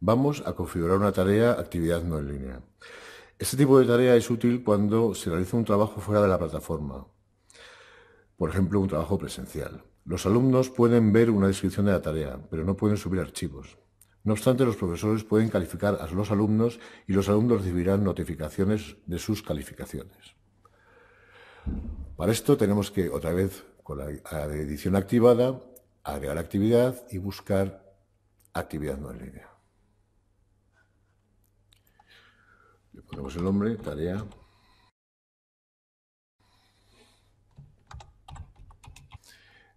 Vamos a configurar una tarea actividad no en línea. Este tipo de tarea es útil cuando se realiza un trabajo fuera de la plataforma, por ejemplo, un trabajo presencial. Los alumnos pueden ver una descripción de la tarea, pero no pueden subir archivos. No obstante, los profesores pueden calificar a los alumnos y los alumnos recibirán notificaciones de sus calificaciones. Para esto tenemos que, otra vez, con la edición activada, agregar actividad y buscar actividad no en línea. Le ponemos el nombre, tarea.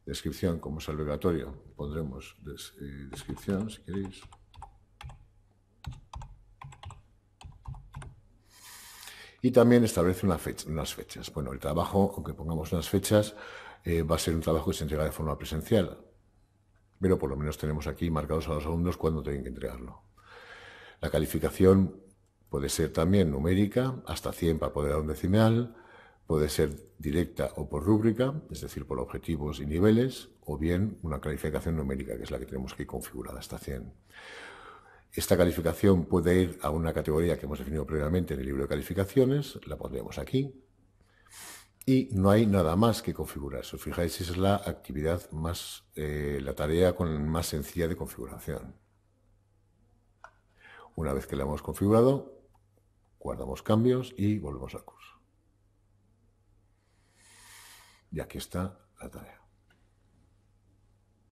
Descripción, como es obligatorio, pondremos eh, descripción, si queréis. Y también establece una fecha, unas fechas. Bueno, el trabajo, aunque pongamos unas fechas, eh, va a ser un trabajo que se entrega de forma presencial. Pero por lo menos tenemos aquí marcados a los alumnos cuándo tienen que entregarlo. La calificación Puede ser también numérica, hasta 100 para poder dar un decimal, puede ser directa o por rúbrica, es decir, por objetivos y niveles, o bien una calificación numérica, que es la que tenemos que configurar hasta 100. Esta calificación puede ir a una categoría que hemos definido previamente en el libro de calificaciones, la pondremos aquí, y no hay nada más que configurar. Si os fijáis, es la actividad más, eh, la tarea con más sencilla de configuración. Una vez que la hemos configurado, Guardamos cambios y volvemos a curso. Y aquí está la tarea.